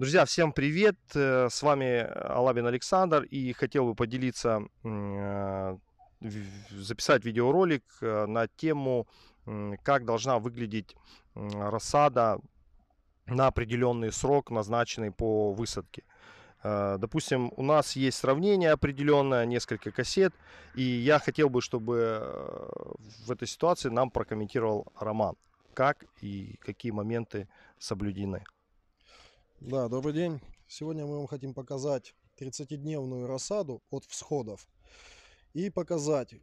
Друзья, всем привет! Э, с вами Алабин Александр и хотел бы поделиться, э, записать видеоролик э, на тему, как должна выглядеть рассада на определенный срок, назначенный по высадке. Допустим, у нас есть сравнение определенное, несколько кассет, и я хотел бы, чтобы в этой ситуации нам прокомментировал Роман, как и какие моменты соблюдены. Да, добрый день. Сегодня мы вам хотим показать 30-дневную рассаду от всходов и показать,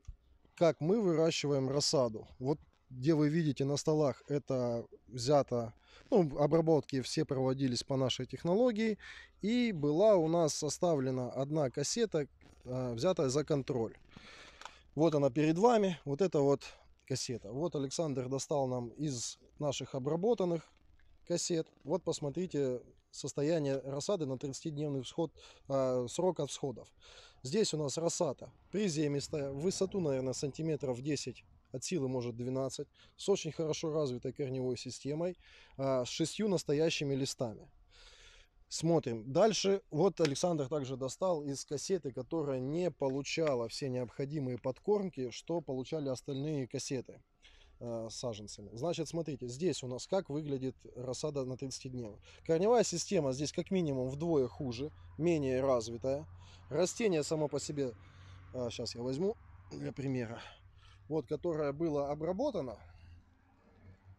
как мы выращиваем рассаду. Вот где вы видите на столах, это взято, ну, обработки все проводились по нашей технологии. И была у нас составлена одна кассета, э, взятая за контроль. Вот она перед вами, вот это вот кассета. Вот Александр достал нам из наших обработанных кассет. Вот посмотрите, состояние рассады на 30-дневный всход, э, срок от всходов. Здесь у нас рассада приземистая, высоту, наверное, сантиметров 10 от силы может 12, с очень хорошо развитой корневой системой, а, с шестью настоящими листами. Смотрим. Дальше вот Александр также достал из кассеты, которая не получала все необходимые подкормки, что получали остальные кассеты. Э, саженцами. Значит, смотрите, здесь у нас как выглядит рассада на 30 дней. Корневая система здесь как минимум вдвое хуже, менее развитая. Растение само по себе, сейчас э, я возьму для примера, вот, которое было обработано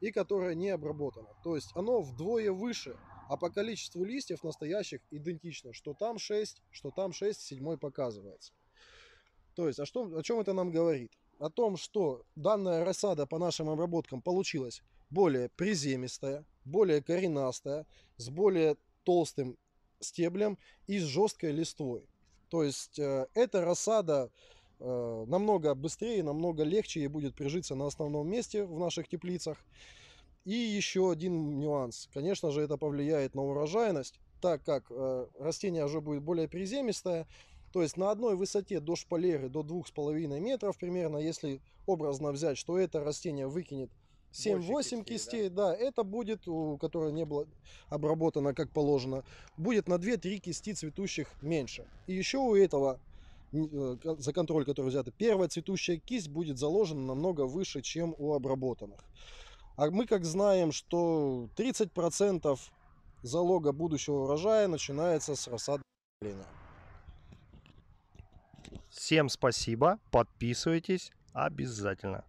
и которое не обработано. То есть оно вдвое выше, а по количеству листьев настоящих идентично, что там 6, что там 6, седьмой показывается. То есть, а что, о чем это нам говорит? о том, что данная рассада по нашим обработкам получилась более приземистая, более коренастая, с более толстым стеблем и с жесткой листвой. То есть э, эта рассада э, намного быстрее, намного легче и будет прижиться на основном месте в наших теплицах. И еще один нюанс. Конечно же, это повлияет на урожайность, так как э, растение уже будет более приземистое, то есть на одной высоте до шпалеры до 2,5 метров примерно, если образно взять, что это растение выкинет 7-8 кистей, кистей да? да, это будет, у которой не было обработано как положено, будет на 2-3 кисти цветущих меньше. И еще у этого, э, за контроль который взят, первая цветущая кисть будет заложена намного выше, чем у обработанных. А мы как знаем, что 30% залога будущего урожая начинается с рассады. Всем спасибо, подписывайтесь обязательно.